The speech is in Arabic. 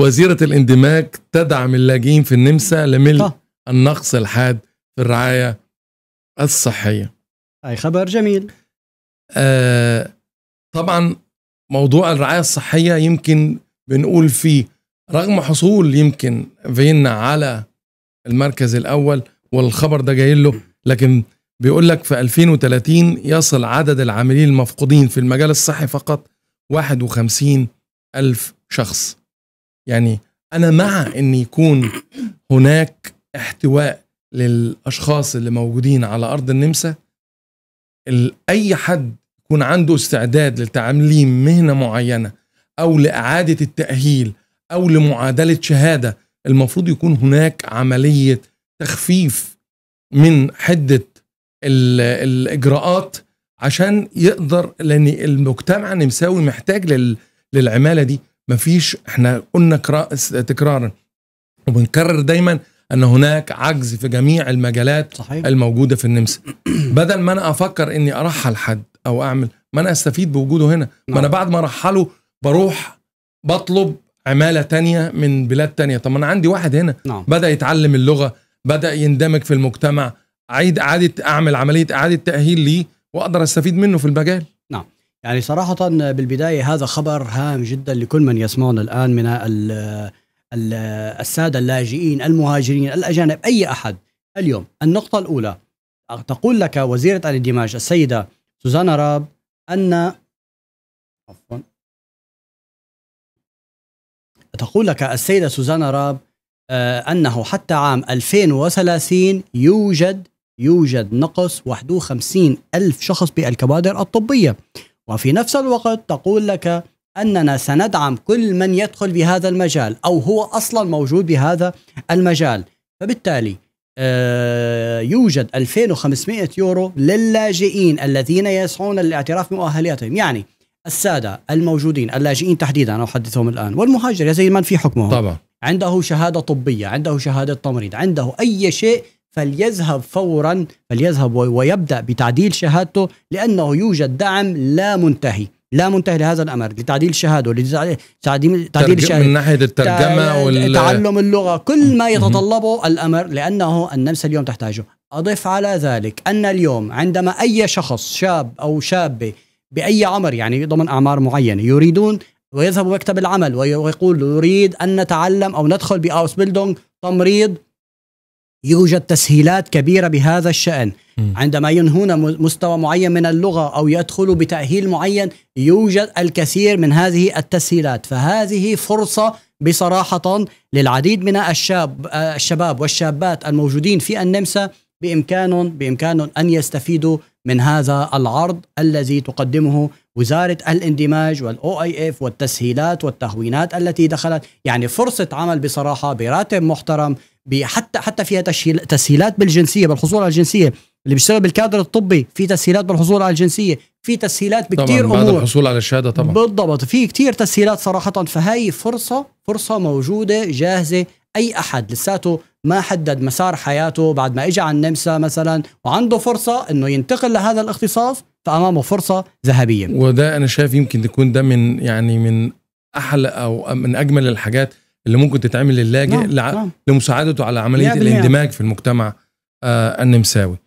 وزيرة الاندماج تدعم اللاجئين في النمسا لملء النقص الحاد في الرعاية الصحية أي خبر جميل آه طبعا موضوع الرعاية الصحية يمكن بنقول فيه رغم حصول يمكن فيينا على المركز الأول والخبر ده جاي له لكن بيقول لك في 2030 يصل عدد العاملين المفقودين في المجال الصحي فقط 51 ألف شخص يعني انا مع ان يكون هناك احتواء للاشخاص اللي موجودين على ارض النمسا اي حد يكون عنده استعداد لتعليم مهنه معينه او لاعاده التاهيل او لمعادله شهاده المفروض يكون هناك عمليه تخفيف من حده الاجراءات عشان يقدر لان المجتمع النمساوي محتاج للعماله دي مفيش احنا قلنا تكرارا وبنكرر دايما ان هناك عجز في جميع المجالات صحيح. الموجوده في النمسا بدل ما انا افكر اني ارحل حد او اعمل ما انا استفيد بوجوده هنا ما نعم. انا بعد ما ارحله بروح بطلب عماله تانية من بلاد تانية طب انا عندي واحد هنا نعم. بدا يتعلم اللغه بدا يندمج في المجتمع عيد اعاده اعمل عمليه اعاده تاهيل ليه واقدر استفيد منه في المجال يعني صراحة بالبداية هذا خبر هام جدا لكل من يسمعنا الآن من الـ الـ السادة اللاجئين المهاجرين الأجانب أي أحد اليوم النقطة الأولى تقول لك وزيرة الاندماج السيدة سوزانا راب أن عفوا تقول لك السيدة سوزانا راب آه، أنه حتى عام 2030 يوجد يوجد نقص 51 ألف شخص بالكوادر الطبية وفي نفس الوقت تقول لك اننا سندعم كل من يدخل بهذا المجال او هو اصلا موجود بهذا المجال فبالتالي آه، يوجد 2500 يورو للاجئين الذين يسعون للاعتراف بمؤهلاتهم يعني السادة الموجودين اللاجئين تحديدا أنا أحدثهم الآن والمهاجر يا زي من في حكمه طبعا عنده شهادة طبية عنده شهادة تمريض عنده أي شيء فليذهب فورا فليذهب ويبدا بتعديل شهادته لانه يوجد دعم لا منتهي لا منتهي لهذا الامر لتعديل شهاده لتعديل تعديل شهاده من ناحيه الترجمه وال... تعلم اللغه كل ما يتطلبه الامر لانه النمسا اليوم تحتاجه اضف على ذلك ان اليوم عندما اي شخص شاب او شابه باي عمر يعني ضمن اعمار معينه يريدون ويذهب مكتب العمل ويقول يريد ان نتعلم او ندخل باوس بيلدونج تمريض يوجد تسهيلات كبيرة بهذا الشأن عندما ينهون مستوى معين من اللغة أو يدخلوا بتأهيل معين يوجد الكثير من هذه التسهيلات فهذه فرصة بصراحة للعديد من الشاب الشباب والشابات الموجودين في النمسا بإمكانهم بإمكانهم أن يستفيدوا من هذا العرض الذي تقدمه وزارة الاندماج والاو اي اف والتسهيلات والتهوينات التي دخلت يعني فرصة عمل بصراحة براتب محترم حتى حتى فيها تسهيلات بالجنسية بالحصول على الجنسية اللي بيشتغل بالكادر الطبي في تسهيلات بالحصول على الجنسيه في تسهيلات بكتير طبعا بعد امور الحصول على الشهاده طبعا بالضبط في كتير تسهيلات صراحه فهي فرصه فرصه موجوده جاهزه اي احد لساته ما حدد مسار حياته بعد ما اجى على النمسا مثلا وعنده فرصه انه ينتقل لهذا الاختصاص فامامه فرصه ذهبيه وده انا شايف يمكن تكون ده من يعني من احلى او من اجمل الحاجات اللي ممكن تتعمل للاجئ نعم. لع... نعم. لمساعدته على عمليه الاندماج في المجتمع آه النمساوي